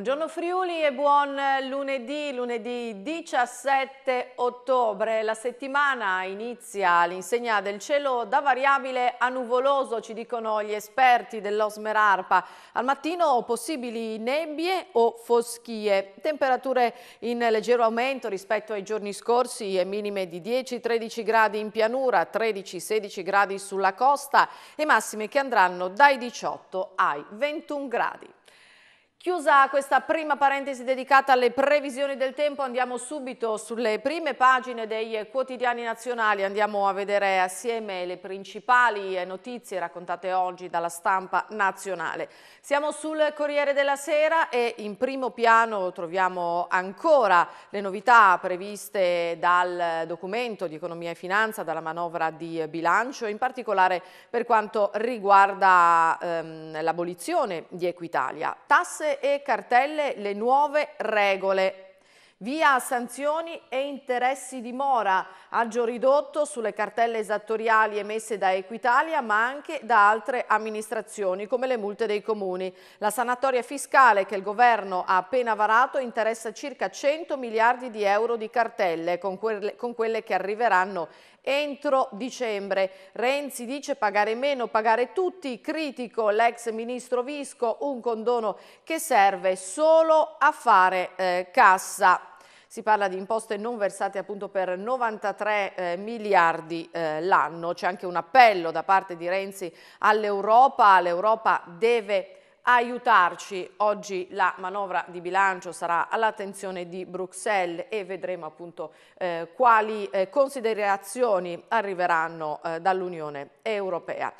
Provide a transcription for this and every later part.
Buongiorno Friuli e buon eh, lunedì, lunedì 17 ottobre. La settimana inizia l'insegna del cielo da variabile a nuvoloso, ci dicono gli esperti dell'Osmerarpa. Al mattino possibili nebbie o foschie, temperature in leggero aumento rispetto ai giorni scorsi e minime di 10-13 gradi in pianura, 13-16 gradi sulla costa e massime che andranno dai 18 ai 21 gradi. Chiusa questa prima parentesi dedicata alle previsioni del tempo, andiamo subito sulle prime pagine dei quotidiani nazionali, andiamo a vedere assieme le principali notizie raccontate oggi dalla stampa nazionale. Siamo sul Corriere della Sera e in primo piano troviamo ancora le novità previste dal documento di economia e finanza, dalla manovra di bilancio, in particolare per quanto riguarda ehm, l'abolizione di Equitalia. Tasse e cartelle le nuove regole. Via sanzioni e interessi di mora, agio ridotto sulle cartelle esattoriali emesse da Equitalia ma anche da altre amministrazioni come le multe dei comuni. La sanatoria fiscale che il governo ha appena varato interessa circa 100 miliardi di euro di cartelle con quelle che arriveranno entro dicembre. Renzi dice pagare meno, pagare tutti, critico l'ex ministro Visco, un condono che serve solo a fare eh, cassa. Si parla di imposte non versate appunto per 93 eh, miliardi eh, l'anno. C'è anche un appello da parte di Renzi all'Europa, l'Europa deve aiutarci oggi la manovra di bilancio sarà all'attenzione di Bruxelles e vedremo appunto eh, quali eh, considerazioni arriveranno eh, dall'Unione Europea.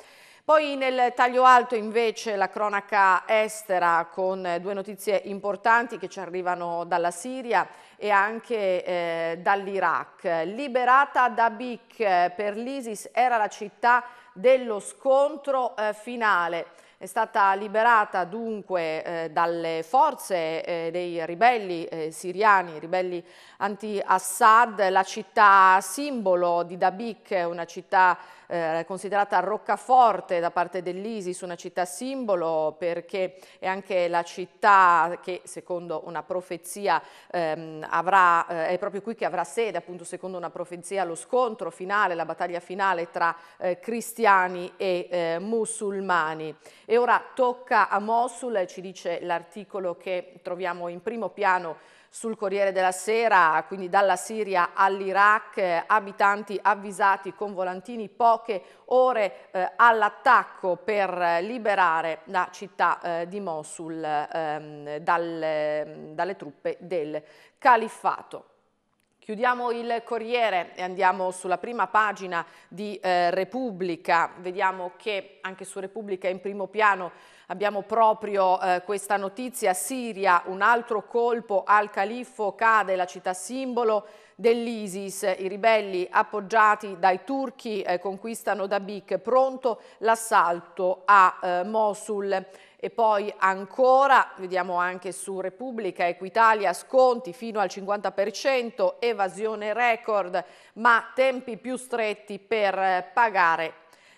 Poi nel taglio alto invece la cronaca estera con eh, due notizie importanti che ci arrivano dalla Siria e anche eh, dall'Iraq. Liberata da Bic eh, per l'ISIS era la città dello scontro eh, finale. È stata liberata dunque eh, dalle forze eh, dei ribelli eh, siriani, ribelli anti-Assad, la città simbolo di Dabik, una città eh, considerata roccaforte da parte dell'ISIS, una città simbolo perché è anche la città che secondo una profezia ehm, avrà, eh, è proprio qui che avrà sede, appunto secondo una profezia, lo scontro finale, la battaglia finale tra eh, cristiani e eh, musulmani. E ora tocca a Mosul, ci dice l'articolo che troviamo in primo piano sul Corriere della Sera, quindi dalla Siria all'Iraq, eh, abitanti avvisati con volantini poche ore eh, all'attacco per eh, liberare la città eh, di Mosul ehm, dal, ehm, dalle truppe del califfato. Chiudiamo il Corriere e andiamo sulla prima pagina di eh, Repubblica. Vediamo che anche su Repubblica in primo piano abbiamo proprio eh, questa notizia. Siria, un altro colpo al califfo, cade la città simbolo dell'ISIS. I ribelli appoggiati dai turchi eh, conquistano Dabik. Pronto l'assalto a eh, Mosul. E poi ancora, vediamo anche su Repubblica, Equitalia, sconti fino al 50%, evasione record, ma tempi più stretti per eh, pagare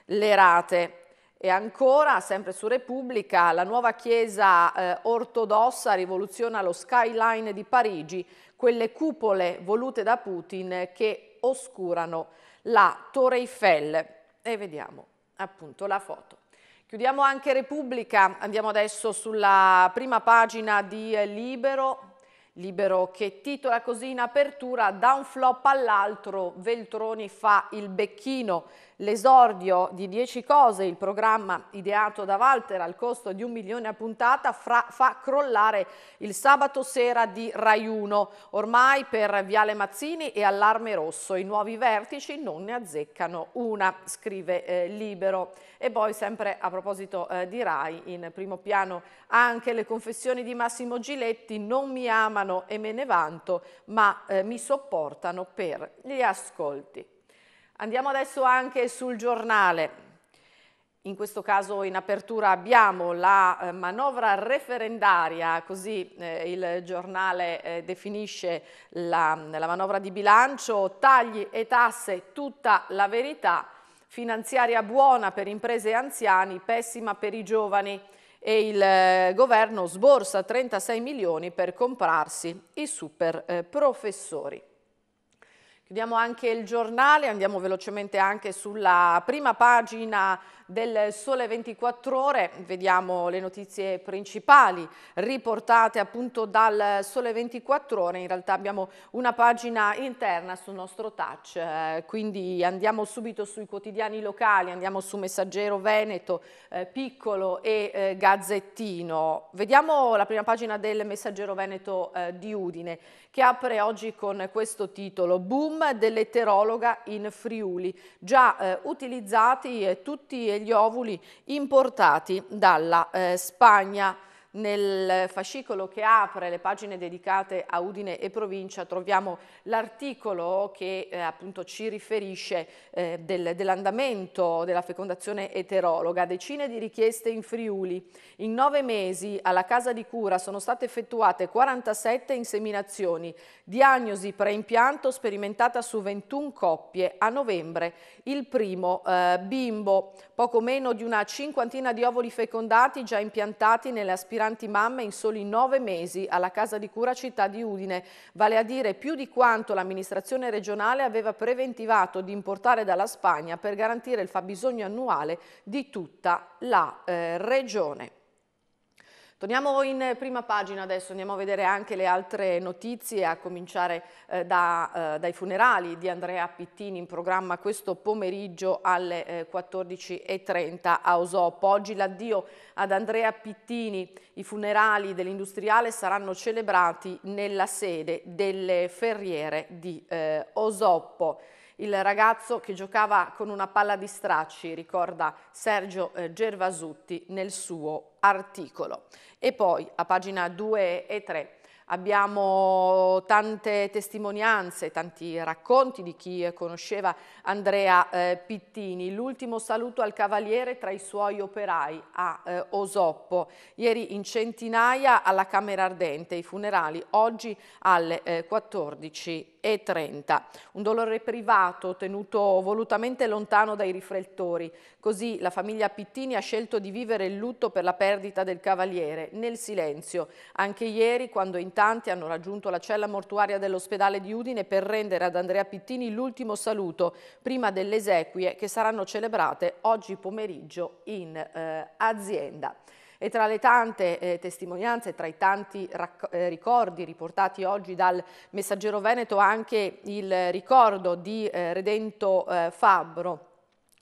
le rate. E ancora, sempre su Repubblica, la nuova chiesa eh, ortodossa rivoluziona lo skyline di Parigi, quelle cupole volute da Putin che oscurano la Torre Eiffel. E vediamo appunto la foto. Chiudiamo anche Repubblica, andiamo adesso sulla prima pagina di Libero. Libero che titola così in apertura, da un flop all'altro Veltroni fa il becchino l'esordio di 10 cose, il programma ideato da Walter al costo di un milione a puntata, fra, fa crollare il sabato sera di Rai 1, ormai per Viale Mazzini e Allarme Rosso. I nuovi vertici non ne azzeccano una, scrive eh, Libero. E poi sempre a proposito eh, di Rai, in primo piano anche le confessioni di Massimo Giletti, non mi amano e me ne vanto, ma eh, mi sopportano per gli ascolti. Andiamo adesso anche sul giornale. In questo caso in apertura abbiamo la eh, manovra referendaria, così eh, il giornale eh, definisce la, la manovra di bilancio, tagli e tasse, tutta la verità, finanziaria buona per imprese e anziani, pessima per i giovani e il governo sborsa 36 milioni per comprarsi i super professori. Chiudiamo anche il giornale, andiamo velocemente anche sulla prima pagina del Sole 24 Ore, vediamo le notizie principali riportate appunto dal Sole 24 Ore, in realtà abbiamo una pagina interna sul nostro touch, eh, quindi andiamo subito sui quotidiani locali, andiamo su Messaggero Veneto, eh, Piccolo e eh, Gazzettino. Vediamo la prima pagina del Messaggero Veneto eh, di Udine che apre oggi con questo titolo, Boom dell'eterologa in Friuli, già eh, utilizzati eh, tutti gli degli ovuli importati dalla eh, Spagna. Nel fascicolo che apre le pagine dedicate a Udine e provincia troviamo l'articolo che eh, appunto ci riferisce eh, del, dell'andamento della fecondazione eterologa. Decine di richieste in Friuli. In nove mesi alla casa di cura sono state effettuate 47 inseminazioni, diagnosi preimpianto sperimentata su 21 coppie. A novembre il primo eh, bimbo, poco meno di una cinquantina di ovoli fecondati già impiantati nelle aspirazioni aspiranti mamme in soli nove mesi alla casa di cura città di Udine, vale a dire più di quanto l'amministrazione regionale aveva preventivato di importare dalla Spagna per garantire il fabbisogno annuale di tutta la eh, regione. Torniamo in prima pagina adesso, andiamo a vedere anche le altre notizie, a cominciare eh, da, eh, dai funerali di Andrea Pittini in programma questo pomeriggio alle eh, 14.30 a Osopo. Oggi l'addio ad Andrea Pittini, i funerali dell'industriale saranno celebrati nella sede delle Ferriere di eh, Osopo il ragazzo che giocava con una palla di stracci, ricorda Sergio eh, Gervasutti nel suo articolo. E poi a pagina 2 e 3 abbiamo tante testimonianze, tanti racconti di chi conosceva Andrea eh, Pittini. L'ultimo saluto al cavaliere tra i suoi operai a eh, Osoppo. Ieri in centinaia alla Camera Ardente, i funerali oggi alle eh, 14.30. Un dolore privato tenuto volutamente lontano dai riflettori. Così la famiglia Pittini ha scelto di vivere il lutto per la perdita del cavaliere nel silenzio. Anche ieri quando in manifestanti hanno raggiunto la cella mortuaria dell'ospedale di Udine per rendere ad Andrea Pittini l'ultimo saluto prima delle esequie che saranno celebrate oggi pomeriggio in eh, azienda. E tra le tante eh, testimonianze, tra i tanti eh, ricordi riportati oggi dal Messaggero Veneto, anche il ricordo di eh, Redento eh, Fabbro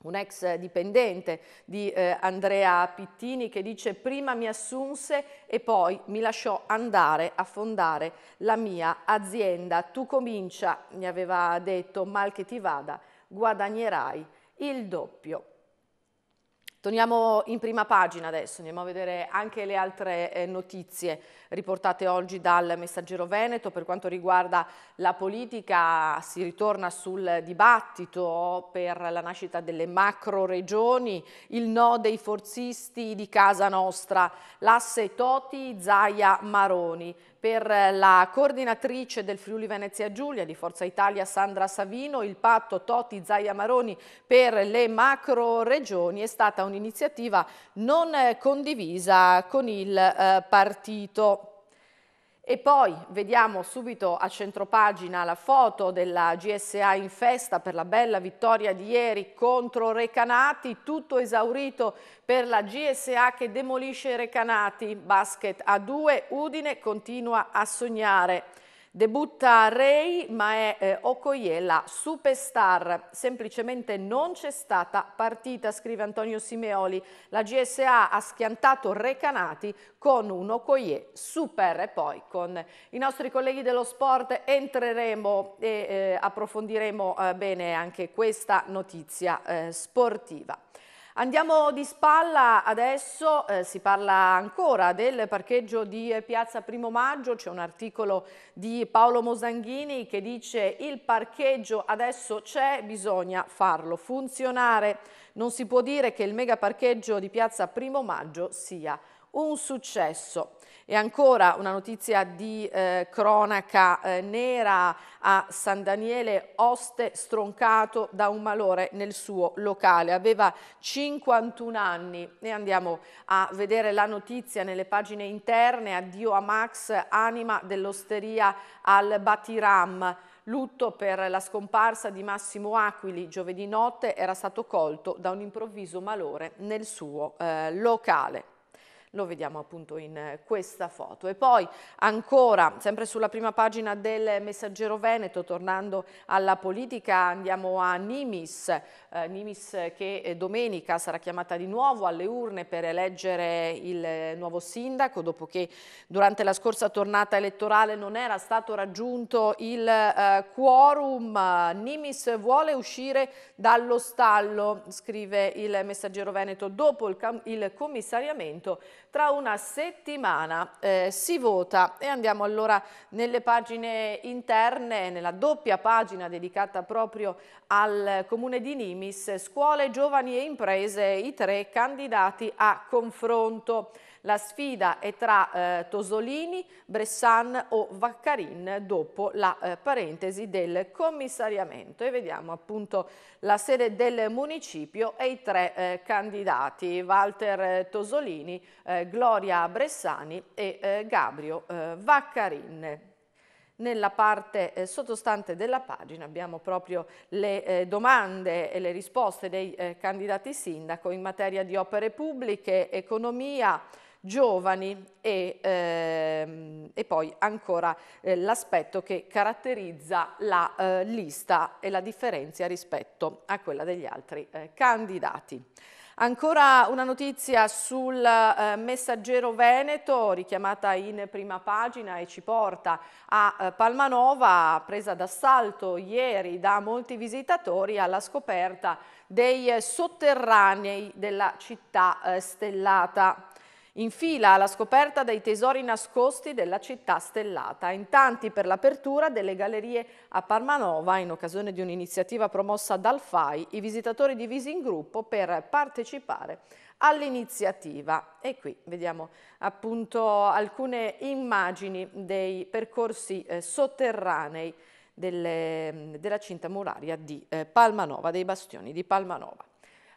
un ex dipendente di eh, Andrea Pittini che dice prima mi assunse e poi mi lasciò andare a fondare la mia azienda. Tu comincia, mi aveva detto, mal che ti vada, guadagnerai il doppio. Torniamo in prima pagina adesso, andiamo a vedere anche le altre eh, notizie riportate oggi dal Messaggero Veneto. Per quanto riguarda la politica si ritorna sul dibattito per la nascita delle macro regioni, il no dei forzisti di casa nostra, l'asse Toti, Zaia, Maroni. Per la coordinatrice del Friuli Venezia Giulia di Forza Italia Sandra Savino, il patto Toti Zaia Maroni per le macro regioni è stata un'iniziativa non condivisa con il eh, partito. E poi vediamo subito a centropagina la foto della GSA in festa per la bella vittoria di ieri contro Recanati, tutto esaurito per la GSA che demolisce Recanati, basket a due, Udine continua a sognare. Debutta Rei, ma è eh, Okoye la superstar. Semplicemente non c'è stata partita, scrive Antonio Simeoli. La GSA ha schiantato Recanati con un Okoye super. E poi con i nostri colleghi dello sport entreremo e eh, approfondiremo eh, bene anche questa notizia eh, sportiva. Andiamo di spalla adesso, eh, si parla ancora del parcheggio di eh, Piazza Primo Maggio, c'è un articolo di Paolo Mosanghini che dice il parcheggio adesso c'è, bisogna farlo funzionare. Non si può dire che il mega parcheggio di Piazza Primo Maggio sia un successo. E ancora una notizia di eh, cronaca eh, nera a San Daniele, oste stroncato da un malore nel suo locale. Aveva 51 anni e andiamo a vedere la notizia nelle pagine interne. Addio a Max, anima dell'osteria al Batiram. Lutto per la scomparsa di Massimo Aquili, giovedì notte era stato colto da un improvviso malore nel suo eh, locale lo vediamo appunto in eh, questa foto. E poi ancora, sempre sulla prima pagina del Messaggero Veneto, tornando alla politica, andiamo a Nimis, eh, Nimis che eh, domenica sarà chiamata di nuovo alle urne per eleggere il eh, nuovo sindaco, dopo che durante la scorsa tornata elettorale non era stato raggiunto il eh, quorum. Nimis vuole uscire dallo stallo, scrive il Messaggero Veneto, dopo il, il commissariamento tra una settimana eh, si vota e andiamo allora nelle pagine interne, nella doppia pagina dedicata proprio al comune di Nimis, scuole, giovani e imprese, i tre candidati a confronto. La sfida è tra eh, Tosolini, Bressan o Vaccarin dopo la eh, parentesi del commissariamento. E vediamo appunto la sede del municipio e i tre eh, candidati, Walter eh, Tosolini, eh, Gloria Bressani e eh, Gabrio Vaccarin nella parte eh, sottostante della pagina abbiamo proprio le eh, domande e le risposte dei eh, candidati sindaco in materia di opere pubbliche, economia, giovani e, ehm, e poi ancora eh, l'aspetto che caratterizza la eh, lista e la differenza rispetto a quella degli altri eh, candidati. Ancora una notizia sul eh, messaggero Veneto richiamata in prima pagina e ci porta a eh, Palmanova presa d'assalto ieri da molti visitatori alla scoperta dei sotterranei della città eh, stellata in fila alla scoperta dei tesori nascosti della città stellata, in tanti per l'apertura delle gallerie a Parmanova in occasione di un'iniziativa promossa dal FAI, i visitatori divisi in gruppo per partecipare all'iniziativa. E qui vediamo appunto alcune immagini dei percorsi eh, sotterranei delle, della cinta muraria di eh, Palmanova, dei bastioni di Palmanova.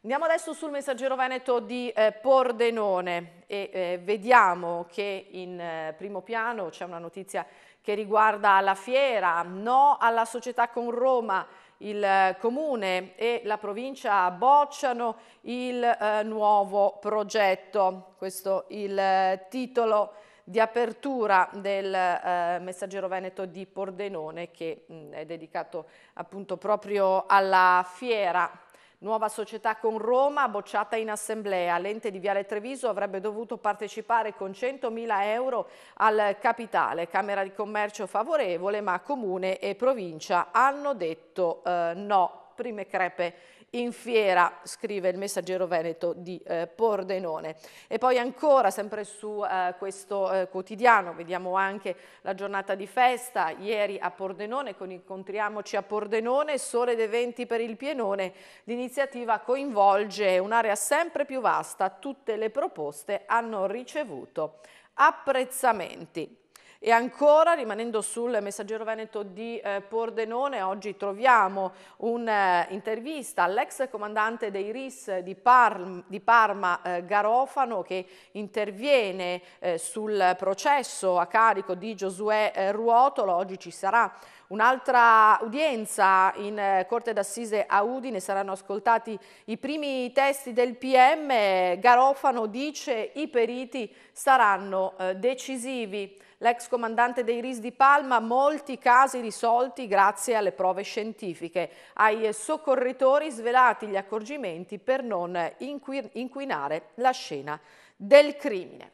Andiamo adesso sul messaggero veneto di eh, Pordenone e eh, vediamo che in eh, primo piano c'è una notizia che riguarda la fiera, no alla società con Roma, il eh, comune e la provincia bocciano il eh, nuovo progetto, questo è il eh, titolo di apertura del eh, messaggero veneto di Pordenone che mh, mm, è dedicato appunto proprio alla fiera Nuova società con Roma, bocciata in assemblea. L'ente di Viale Treviso avrebbe dovuto partecipare con 100.000 euro al capitale. Camera di commercio favorevole, ma comune e provincia hanno detto eh, no. Prime crepe in fiera, scrive il messaggero veneto di eh, Pordenone. E poi ancora, sempre su eh, questo eh, quotidiano, vediamo anche la giornata di festa, ieri a Pordenone, con Incontriamoci a Pordenone, Sole ed eventi per il pienone, l'iniziativa coinvolge un'area sempre più vasta, tutte le proposte hanno ricevuto apprezzamenti. E ancora, rimanendo sul messaggero veneto di eh, Pordenone, oggi troviamo un'intervista eh, all'ex comandante dei RIS di, Parm, di Parma, eh, Garofano, che interviene eh, sul processo a carico di Giosuè eh, Ruotolo. Oggi ci sarà Un'altra udienza in eh, Corte d'Assise a Udine saranno ascoltati i primi testi del PM. Garofano dice i periti saranno eh, decisivi. L'ex comandante dei RIS di Palma, molti casi risolti grazie alle prove scientifiche. Ai soccorritori svelati gli accorgimenti per non inquinare la scena del crimine.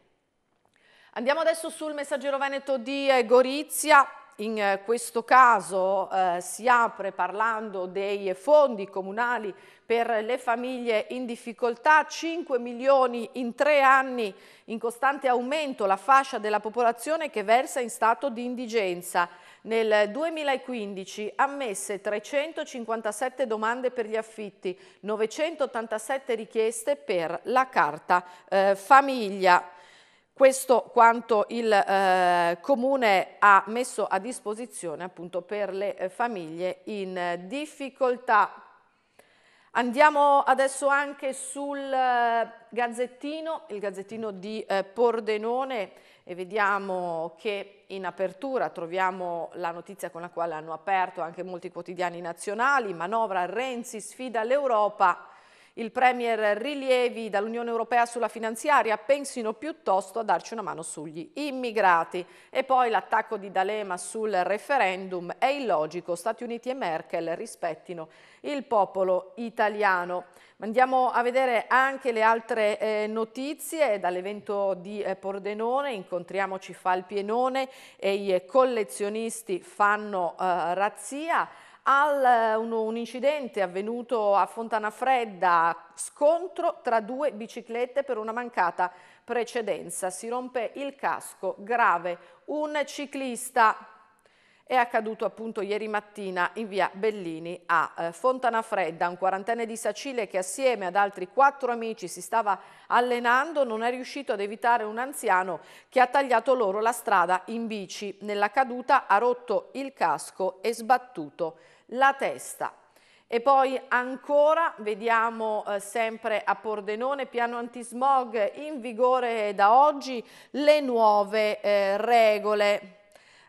Andiamo adesso sul messaggero veneto di eh, Gorizia in eh, questo caso eh, si apre parlando dei fondi comunali per le famiglie in difficoltà, 5 milioni in tre anni in costante aumento la fascia della popolazione che versa in stato di indigenza. Nel 2015 ammesse 357 domande per gli affitti, 987 richieste per la carta eh, famiglia. Questo quanto il eh, Comune ha messo a disposizione appunto, per le eh, famiglie in difficoltà. Andiamo adesso anche sul eh, Gazzettino, il Gazzettino di eh, Pordenone e vediamo che in apertura troviamo la notizia con la quale hanno aperto anche molti quotidiani nazionali, manovra Renzi sfida l'Europa il Premier rilievi dall'Unione Europea sulla finanziaria, pensino piuttosto a darci una mano sugli immigrati. E poi l'attacco di D'Alema sul referendum è illogico, Stati Uniti e Merkel rispettino il popolo italiano. Andiamo a vedere anche le altre eh, notizie dall'evento di eh, Pordenone, incontriamoci fa il pienone e i collezionisti fanno eh, razzia al, eh, un, un incidente avvenuto a Fontana Fredda, scontro tra due biciclette per una mancata precedenza, si rompe il casco, grave, un ciclista è accaduto appunto ieri mattina in via Bellini a eh, Fontana Fredda, un quarantenne di Sacile che assieme ad altri quattro amici si stava allenando non è riuscito ad evitare un anziano che ha tagliato loro la strada in bici. Nella caduta ha rotto il casco e sbattuto la testa. E poi ancora vediamo eh, sempre a Pordenone piano antismog in vigore da oggi le nuove eh, regole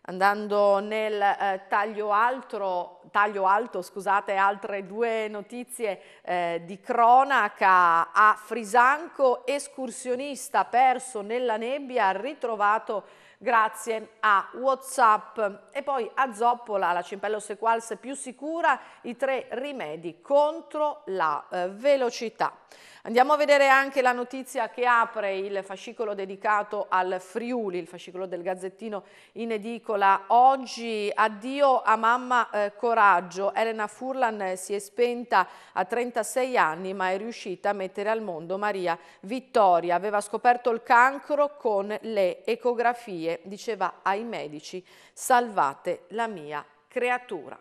andando nel eh, taglio altro taglio alto, scusate, altre due notizie eh, di cronaca. A Frisanco, escursionista perso nella nebbia, ritrovato grazie a Whatsapp. E poi a Zoppola, la Cimpello Sequals più sicura, i tre rimedi contro la eh, velocità. Andiamo a vedere anche la notizia che apre il fascicolo dedicato al Friuli, il fascicolo del Gazzettino in edicola. Oggi addio a mamma eh, Correa coraggio. Elena Furlan si è spenta a 36 anni ma è riuscita a mettere al mondo Maria Vittoria. Aveva scoperto il cancro con le ecografie. Diceva ai medici salvate la mia creatura.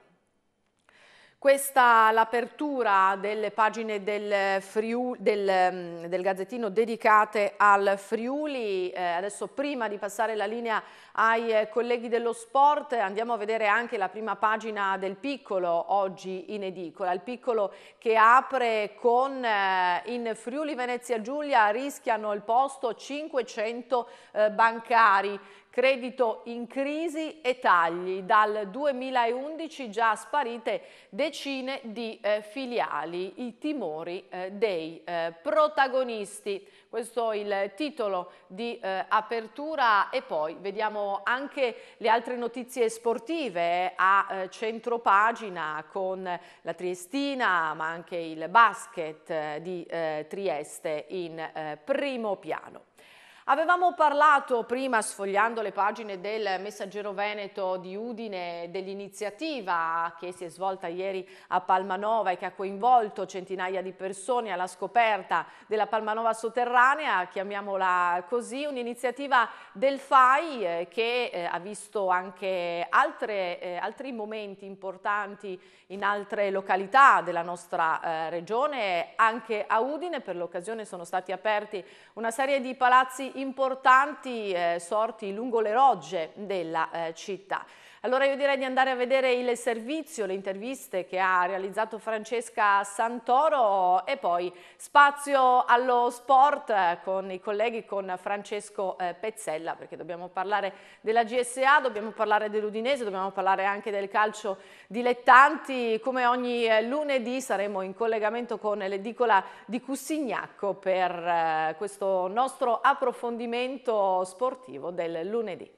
Questa l'apertura delle pagine del, Friuli, del, mm, del, Gazzettino dedicate al Friuli. Eh, adesso prima di passare la linea ai eh, colleghi dello sport andiamo a vedere anche la prima pagina del Piccolo oggi in edicola. Il Piccolo che apre con eh, in Friuli Venezia Giulia rischiano il posto 500 eh, bancari credito in crisi e tagli. Dal 2011 già sparite decine di eh, filiali, i timori eh, dei eh, protagonisti. Questo è il titolo di eh, apertura e poi vediamo anche le altre notizie sportive eh, a eh, centropagina con la Triestina ma anche il basket di Trieste in primo piano. Avevamo parlato prima, sfogliando le pagine del Messaggero Veneto di Udine, dell'iniziativa che si è svolta ieri a Palmanova e che ha coinvolto centinaia di persone alla scoperta della Palmanova sotterranea, chiamiamola così, un'iniziativa del FAI eh, che eh, ha visto anche altre, eh, altri momenti importanti in altre località della nostra regione, anche a Udine. Per l'occasione sono stati aperti una serie di palazzi importanti eh, sorti lungo le rogge della eh, città. Allora io direi di andare a vedere il servizio, le interviste che ha realizzato Francesca Santoro e poi spazio allo sport eh, con i colleghi, con Francesco eh, Pezzella, perché dobbiamo parlare della GSA, dobbiamo parlare dell'Udinese, dobbiamo parlare anche del calcio dilettanti. Come ogni eh, lunedì saremo in collegamento con l'edicola di Cussignacco per questo nostro approfondimento sportivo del lunedì.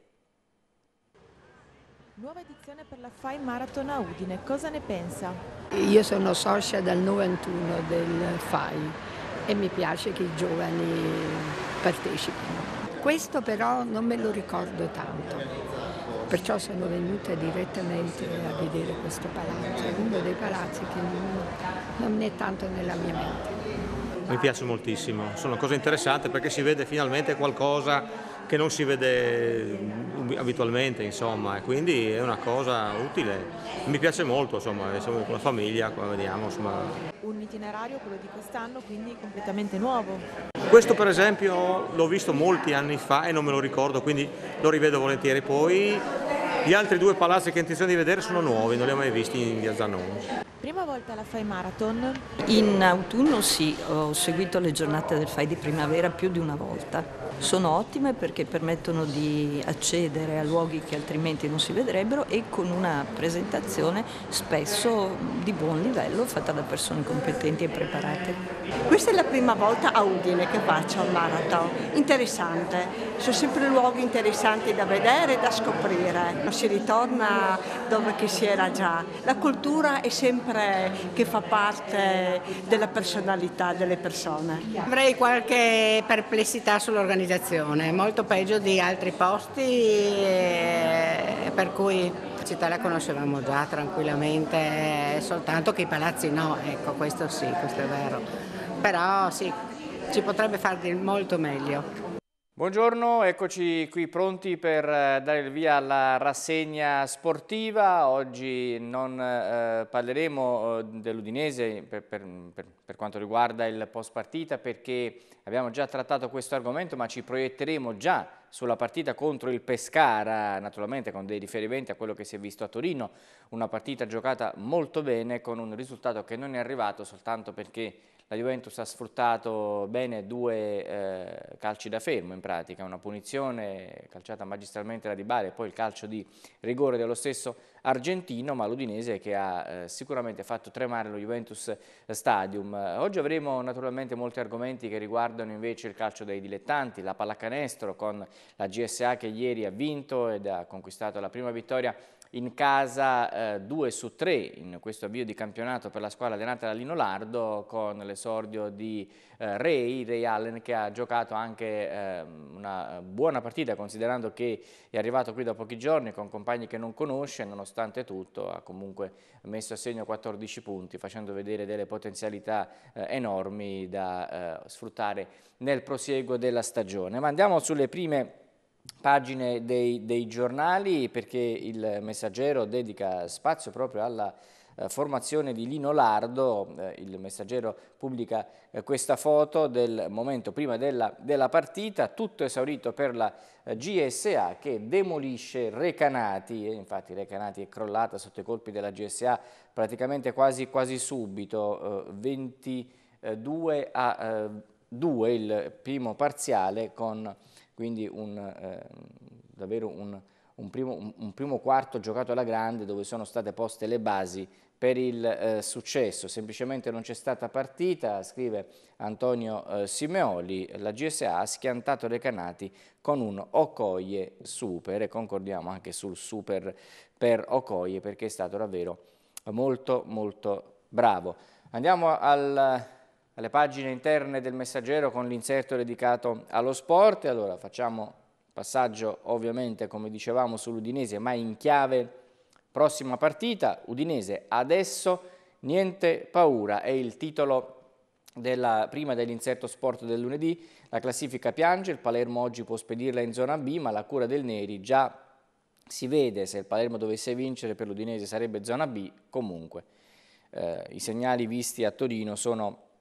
Nuova edizione per la FAI Marathon a Udine, cosa ne pensa? Io sono socia dal 91 del FAI e mi piace che i giovani partecipino. Questo però non me lo ricordo tanto, perciò sono venuta direttamente a vedere questo palazzo, è uno dei palazzi che non, non è tanto nella mia mente. Mi piace moltissimo, sono cose interessanti perché si vede finalmente qualcosa che non si vede mm, abitualmente, insomma, quindi è una cosa utile. Mi piace molto, insomma, siamo con la famiglia, come vediamo, insomma. Un itinerario, quello di quest'anno, quindi completamente nuovo. Questo per esempio l'ho visto molti anni fa e non me lo ricordo, quindi lo rivedo volentieri. Poi gli altri due palazzi che ho intenzione di vedere sono nuovi, non li ho mai visti in via Zanoni. Prima volta alla FAI Marathon? In autunno sì, ho seguito le giornate del FAI di primavera più di una volta sono ottime perché permettono di accedere a luoghi che altrimenti non si vedrebbero e con una presentazione spesso di buon livello fatta da persone competenti e preparate. Questa è la prima volta a Udine che faccio un marathon, interessante, sono sempre luoghi interessanti da vedere e da scoprire, non si ritorna dove si era già, la cultura è sempre che fa parte della personalità delle persone. Avrei qualche perplessità sull'organizzazione l'organizzazione, molto peggio di altri posti eh, per cui la città la conoscevamo già tranquillamente, soltanto che i palazzi no, ecco questo sì, questo è vero, però sì, ci potrebbe far di molto meglio. Buongiorno, eccoci qui pronti per eh, dare il via alla rassegna sportiva. Oggi non eh, parleremo eh, dell'Udinese per, per, per, quanto riguarda il post partita perché abbiamo già trattato questo argomento ma ci proietteremo già sulla partita contro il Pescara, naturalmente con dei riferimenti a quello che si è visto a Torino, una partita giocata molto bene con un risultato che non è arrivato soltanto perché la Juventus ha sfruttato bene due eh, calci da fermo in pratica, una punizione calciata magistralmente da Di Bari e poi il calcio di rigore dello stesso argentino, ma l'Udinese che ha eh, sicuramente fatto tremare lo Juventus Stadium. Oggi avremo naturalmente molti argomenti che riguardano invece il calcio dei dilettanti, la pallacanestro con la GSA che ieri ha vinto ed ha conquistato la prima vittoria in casa 2 eh, su 3 in questo avvio di campionato per la squadra allenata da Lino Lardo con l'esordio di eh, Ray, Ray Allen che ha giocato anche eh, una buona partita considerando che è arrivato qui da pochi giorni con compagni che non conosce nonostante tutto ha comunque messo a segno 14 punti facendo vedere delle potenzialità eh, enormi da eh, sfruttare nel prosieguo della stagione. Ma andiamo sulle prime pagine dei, dei giornali perché il messaggero dedica spazio proprio alla eh, formazione di Lino Lardo, eh, il messaggero pubblica eh, questa foto del momento prima della, della, partita, tutto esaurito per la GSA che demolisce Recanati, infatti Recanati è crollata sotto i colpi della GSA praticamente quasi, quasi subito, 22 a 2 il primo parziale con quindi un, eh, davvero un, un, primo, un, primo, quarto giocato alla grande dove sono state poste le basi per il eh, successo, semplicemente non c'è stata partita, scrive Antonio eh, Simeoli, la GSA ha schiantato Recanati con un Ocoie super e concordiamo anche sul super per Ocoie perché è stato davvero molto molto bravo. Andiamo al alle pagine interne del messaggero con l'inserto dedicato allo sport. Allora facciamo passaggio ovviamente come dicevamo sull'Udinese ma in chiave prossima partita. Udinese adesso niente paura è il titolo della, prima dell'inserto sport del lunedì. La classifica piange, il Palermo oggi può spedirla in zona B ma la cura del Neri già si vede se il Palermo dovesse vincere per l'Udinese sarebbe zona B comunque. Eh, I segnali visti a Torino sono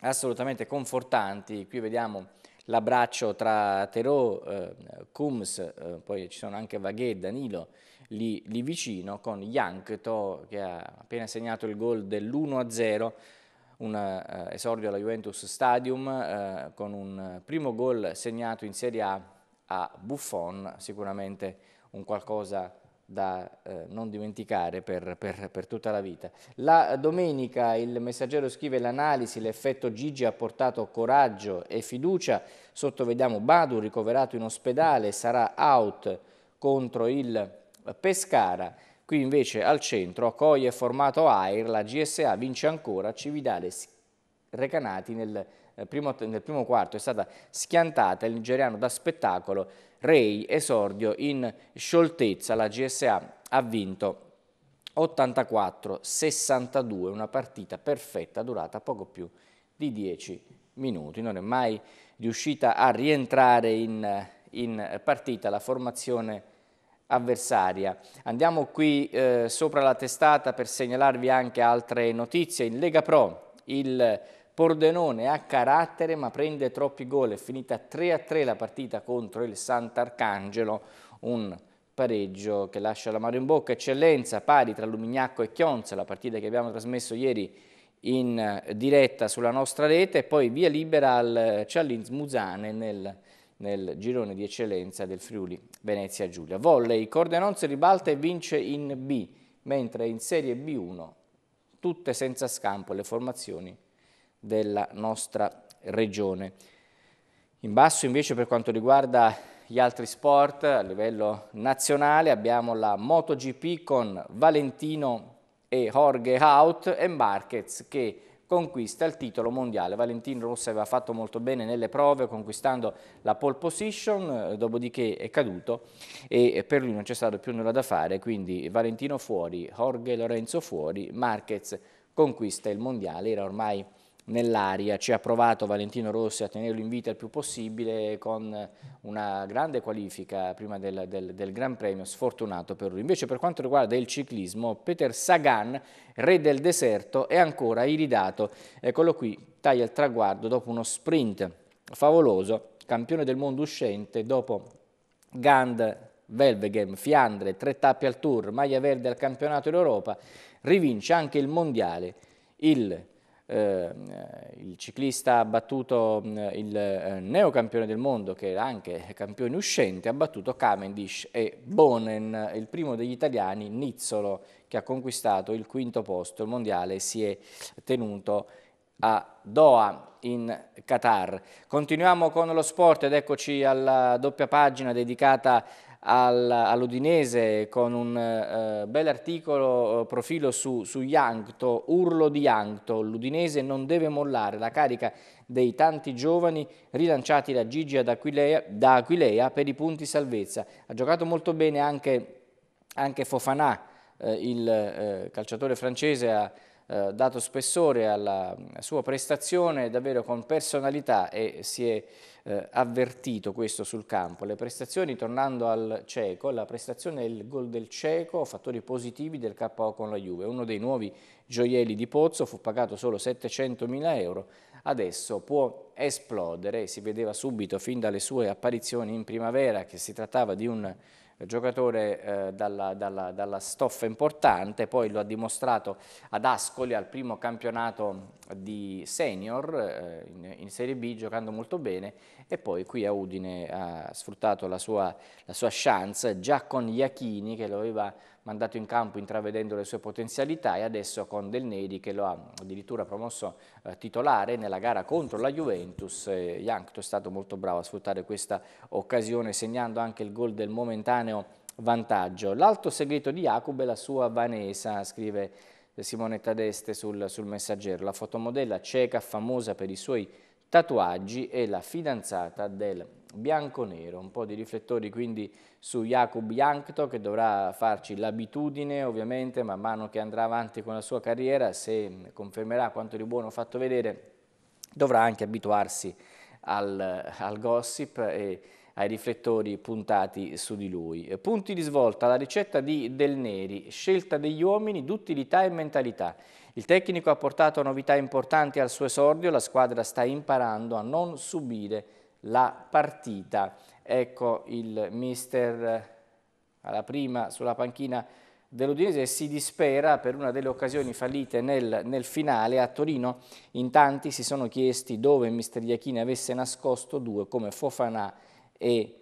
assolutamente confortanti. Qui vediamo l'abbraccio tra Terò, eh, Coombs, eh, poi ci sono anche Vaghe Danilo lì, lì, vicino, con Jankto che ha appena segnato il gol dell'1-0, un eh, esordio alla Juventus Stadium eh, con un primo gol segnato in Serie A a Buffon, sicuramente un qualcosa di da eh, non dimenticare per, per, per, tutta la vita. La domenica il messaggero scrive l'analisi, l'effetto Gigi ha portato coraggio e fiducia, sotto vediamo Badu ricoverato in ospedale, sarà out contro il Pescara, qui invece al centro Coie formato Air, la GSA vince ancora, Cividale Recanati nel eh, primo, nel primo quarto è stata schiantata, il nigeriano da spettacolo Rei esordio in scioltezza, la GSA ha vinto 84-62, una partita perfetta durata poco più di 10 minuti. Non è mai riuscita a rientrare in, in partita la formazione avversaria. Andiamo qui eh, sopra la testata per segnalarvi anche altre notizie. In Lega Pro il Pordenone ha carattere ma prende troppi gol, è finita 3-3 la partita contro il Sant'Arcangelo, un pareggio che lascia l'amaro in bocca, eccellenza pari tra Lumignacco e Chionza, la partita che abbiamo trasmesso ieri in eh, diretta sulla nostra rete, e poi via libera al Cialins Musane nel nel girone di eccellenza del Friuli Venezia Giulia. Volley, Cordenon si ribalta e vince in B, mentre in Serie B1 tutte senza scampo le formazioni della nostra regione. In basso invece per quanto riguarda gli altri sport a livello nazionale abbiamo la MotoGP con Valentino e Jorge Haut e Marquez che conquista il titolo mondiale. Valentino Rossi aveva fatto molto bene nelle prove conquistando la pole position, dopodiché è caduto e per lui non c'è stato più nulla da fare, quindi Valentino fuori, Jorge Lorenzo fuori, Marquez conquista il mondiale, era ormai nell'aria. Ci ha provato Valentino Rossi a tenerlo in vita il più possibile con una grande qualifica prima del, del, del, Gran Premio, sfortunato per lui. Invece per quanto riguarda il ciclismo, Peter Sagan, re del deserto, è ancora iridato. Eccolo qui, taglia il traguardo dopo uno sprint favoloso, campione del mondo uscente, dopo Gand, Velveghem, Fiandre, tre tappe al Tour, maglia verde al campionato d'Europa, rivince anche il mondiale. Il eh, il ciclista ha battuto mm, il eh, neocampione del mondo che era anche campione uscente, ha battuto Cavendish e Bonen, il primo degli italiani, Nizzolo, che ha conquistato il quinto posto. Il mondiale si è tenuto a Doha in Qatar. Continuiamo con lo sport ed eccoci alla doppia pagina dedicata all'Udinese con un eh, bel articolo eh, profilo su, su Yankto, urlo di Yankto, l'Udinese non deve mollare la carica dei tanti giovani rilanciati da Gigi ad Aquilea, da Aquilea per i punti salvezza. Ha giocato molto bene anche, anche Fofanà, eh, il eh, calciatore francese ha eh, dato spessore alla mm, sua prestazione davvero con personalità e si è eh, avvertito questo sul campo. Le prestazioni, tornando al cieco, la prestazione è il gol del cieco, fattori positivi del KO con la Juve. Uno dei nuovi gioielli di Pozzo, fu pagato solo 700 mila euro, adesso può esplodere, si vedeva subito fin dalle sue apparizioni in primavera che si trattava di un giocatore eh, dalla, dalla, dalla, stoffa importante, poi lo ha dimostrato ad Ascoli al primo campionato di senior eh, in, in, Serie B giocando molto bene e poi qui a Udine ha sfruttato la sua, la sua chance già con Iachini che lo aveva mandato in campo intravedendo le sue potenzialità e adesso con Del Nedi che lo ha addirittura promosso eh, titolare nella gara contro la Juventus. Eh, Jankto è stato molto bravo a sfruttare questa occasione segnando anche il gol del momentaneo vantaggio. L'alto segreto di Jacob è la sua Vanessa, scrive Simonetta Deste sul, sul messaggero, la fotomodella cieca famosa per i suoi tatuaggi è la fidanzata del bianco-nero, un po' di riflettori quindi su Jakub Jankto che dovrà farci l'abitudine ovviamente man mano che andrà avanti con la sua carriera, se mm, confermerà quanto di buono ho fatto vedere, dovrà anche abituarsi al, al gossip e ai riflettori puntati su di lui. Punti di svolta, la ricetta di Del Neri, scelta degli uomini, duttilità e mentalità. Il tecnico ha portato novità importanti al suo esordio, la squadra sta imparando a non subire la partita. Ecco il mister alla prima sulla panchina dell'Udinese si dispera per una delle occasioni fallite nel, nel, finale a Torino. In tanti si sono chiesti dove Mister Iachini avesse nascosto due come Fofanà e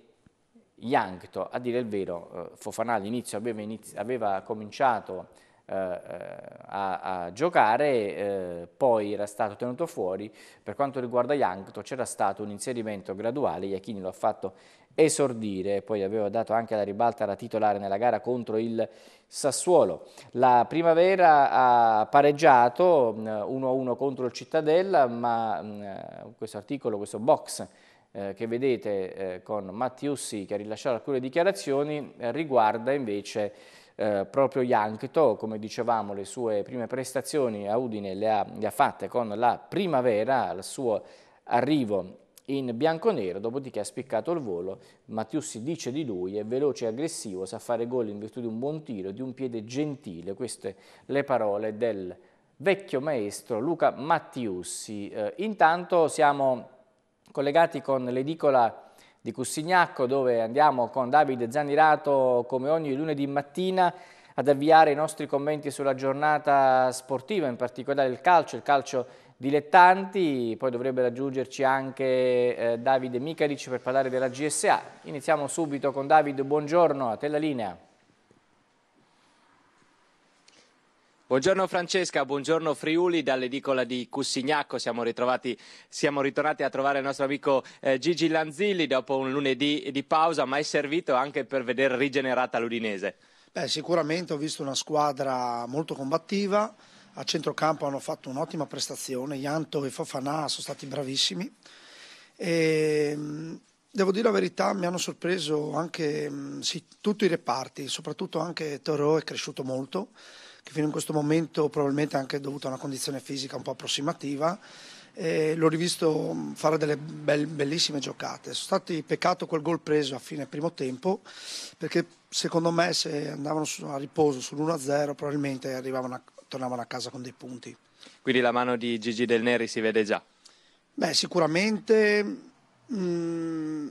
Yankto. A dire il vero, eh, Fofanà all'inizio aveva, aveva cominciato eh, eh, a, a, giocare, eh, poi era stato tenuto fuori. Per quanto riguarda Jankto c'era stato un inserimento graduale, Iachini lo ha fatto esordire, poi aveva dato anche la ribalta alla titolare nella gara contro il Sassuolo. La primavera ha pareggiato 1-1 mm, contro il Cittadella, ma mm, questo articolo, questo box che vedete eh, con Mattiussi che ha rilasciato alcune dichiarazioni riguarda invece eh, proprio Yankto, come dicevamo, le sue prime prestazioni a Udine le ha, le ha fatte con la primavera, al suo arrivo in bianco-nero, dopodiché ha spiccato il volo, Mattius si dice di lui, è veloce e aggressivo, sa fare gol in virtù di un buon tiro, di un piede gentile, queste le parole del vecchio maestro Luca Mattiussi. Eh, intanto siamo collegati con l'edicola di Cussignacco dove andiamo con Davide Zanirato come ogni lunedì mattina ad avviare i nostri commenti sulla giornata sportiva, in particolare il calcio, il calcio dilettanti, poi dovrebbe raggiungerci anche eh, Davide Micaric per parlare della GSA. Iniziamo subito con Davide, buongiorno, a te la linea. Buongiorno Francesca, buongiorno Friuli dall'edicola di Cussignacco. Siamo, siamo, ritornati a trovare il nostro amico eh, Gigi Lanzilli dopo un lunedì di pausa, ma è servito anche per vedere rigenerata l'Udinese. Beh, sicuramente ho visto una squadra molto combattiva. A centrocampo hanno fatto un'ottima prestazione. Ianto e Fofanà sono stati bravissimi. E, ehm, devo dire la verità, mi hanno sorpreso anche mm, sì, tutti i reparti, soprattutto anche Toro è cresciuto molto che fino in questo momento probabilmente anche dovuto a una condizione fisica un po' approssimativa. Eh, l'ho rivisto mm, fare delle bel, bellissime giocate. Sono stati peccato quel gol preso a fine primo tempo, perché secondo me se andavano a riposo sull'1-0 probabilmente a, tornavano a casa con dei punti. Quindi la mano di Gigi Del Neri si vede già? Beh, sicuramente mh, mm,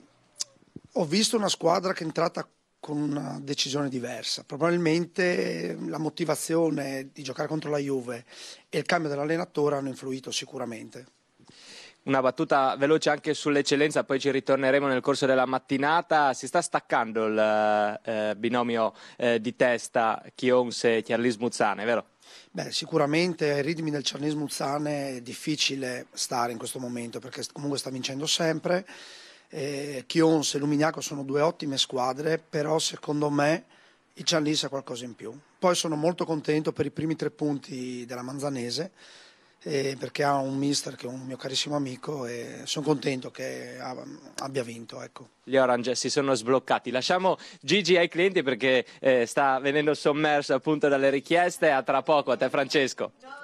ho visto una squadra che è entrata con una decisione diversa. Probabilmente ehm, la motivazione di giocare contro la Juve e il cambio dell'allenatore hanno influito sicuramente. Una battuta veloce anche sull'eccellenza, poi ci ritorneremo nel corso della mattinata. Si sta staccando il eh, eh binomio eh, di testa Chionse e Chiarlis Muzzane, vero? Beh, sicuramente ai ritmi del Ciarlis Muzzane è difficile stare in questo momento perché comunque sta vincendo sempre eh, Chions e Lumignaco sono due ottime squadre, però secondo me il Cianlis ha qualcosa in più. Poi sono molto contento per i primi tre punti della Manzanese, eh, perché ha un mister che è un mio carissimo amico e sono contento che abbia vinto. Ecco. Gli Orange si sono sbloccati. Lasciamo Gigi ai clienti perché eh, sta venendo sommerso appunto dalle richieste. A tra poco, a te Francesco. No.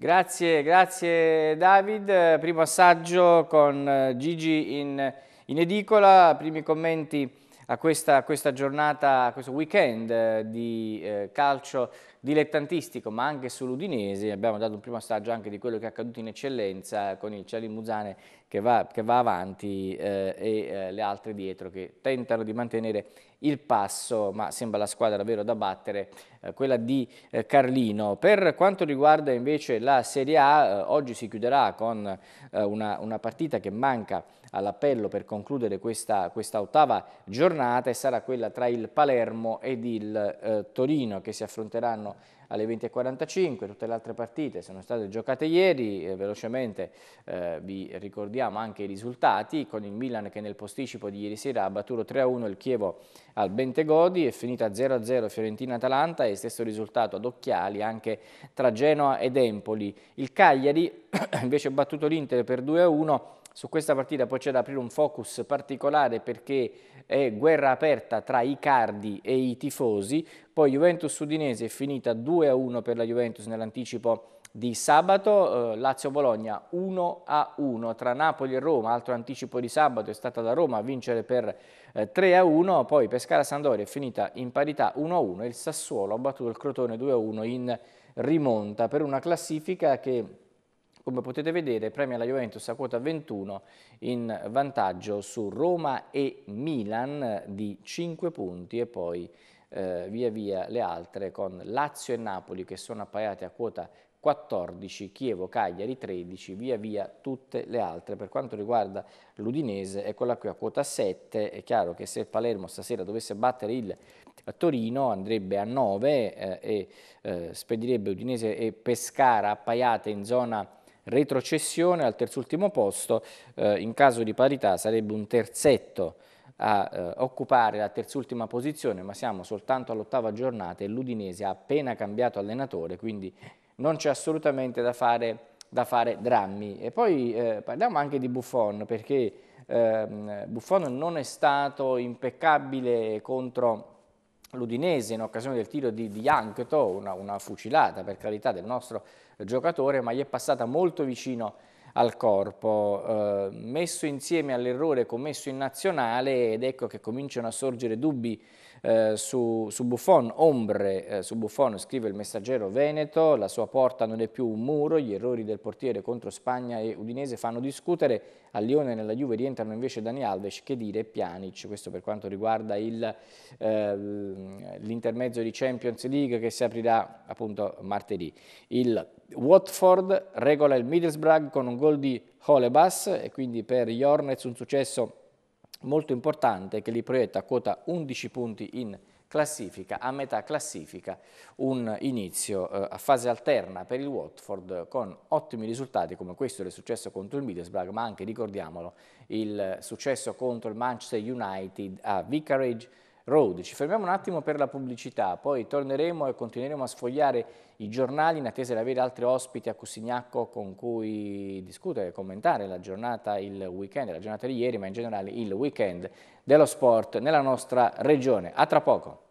Grazie, grazie David. Primo assaggio con eh, Gigi in, in edicola, primi commenti a questa, questa, giornata, a questo weekend eh, di eh, calcio dilettantistico, ma anche sull'Udinese. Abbiamo dato un primo assaggio anche di quello che è accaduto in eccellenza con il Cialimuzane che va, che va avanti eh, e eh, le altre dietro che tentano di mantenere il passo, ma sembra la squadra davvero da battere, eh, quella di eh, Carlino. Per quanto riguarda invece la Serie A, eh, oggi si chiuderà con eh, una, una, partita che manca all'appello per concludere questa, questa, ottava giornata e sarà quella tra il Palermo ed il eh, Torino che si affronteranno alle 20.45, tutte le altre partite sono state giocate ieri, eh, velocemente eh, vi ricordiamo anche i risultati, con il Milan che nel posticipo di ieri sera ha battuto 3-1 il Chievo al Bentegodi, è finita 0-0 Fiorentina-Atalanta e stesso risultato ad Occhiali anche tra Genoa ed Empoli. Il Cagliari invece ha battuto l'Inter per 2-1, su questa partita poi c'è da aprire un focus particolare perché è guerra aperta tra i cardi e i tifosi, poi Juventus Udinese è finita 2-1 per la Juventus nell'anticipo di sabato, eh, Lazio-Bologna 1-1 tra Napoli e Roma, altro anticipo di sabato è stata da Roma a vincere per eh, 3-1, poi Pescara-Sandoria è finita in parità 1-1 e il Sassuolo ha battuto il Crotone 2-1 in rimonta per una classifica che come potete vedere premia la Juventus a quota 21 in vantaggio su Roma e Milan di 5 punti e poi eh, via via le altre con Lazio e Napoli che sono appaiate a quota 14, Chievo, Cagliari 13, via via tutte le altre. Per quanto riguarda l'Udinese, eccola qui a quota 7, è chiaro che se il Palermo stasera dovesse battere il Torino andrebbe a 9 eh, e eh, spedirebbe Udinese e Pescara appaiate in zona retrocessione al terzultimo posto, eh, in caso di parità sarebbe un terzetto a eh, occupare la terzultima posizione, ma siamo soltanto all'ottava giornata e l'Udinese ha appena cambiato allenatore, quindi non c'è assolutamente da fare, da fare, drammi. E poi eh, parliamo anche di Buffon, perché eh, Buffon non è stato impeccabile contro l'Udinese in occasione del tiro di, di una, una, fucilata per carità del nostro giocatore, ma gli è passata molto vicino al corpo, eh, messo insieme all'errore commesso in nazionale ed ecco che cominciano a sorgere dubbi eh, su, su, Buffon, ombre eh, su Buffon, scrive il messaggero Veneto, la sua porta non è più un muro, gli errori del portiere contro Spagna e Udinese fanno discutere al Lione e nella Juve rientrano invece Dani Alves, Chedire e Pjanic, questo per quanto riguarda ehm, l'intermezzo eh, di Champions League che si aprirà appunto martedì. Il Watford regola il Middlesbrough con un gol di Holebas e quindi per gli un successo molto importante che li proietta a quota 11 punti in classifica, a metà classifica, un inizio eh, a fase alterna per il Watford con ottimi risultati come questo del successo contro il Middlesbrough, ma anche, ricordiamolo, il successo contro il Manchester United a Vicarage, Road. Ci fermiamo un attimo per la pubblicità, poi torneremo e continueremo a sfogliare i giornali in attesa di avere altri ospiti a Cusignacco con cui discutere e commentare la giornata, il weekend, la giornata di ieri, ma in generale il weekend dello sport nella nostra regione. A tra poco!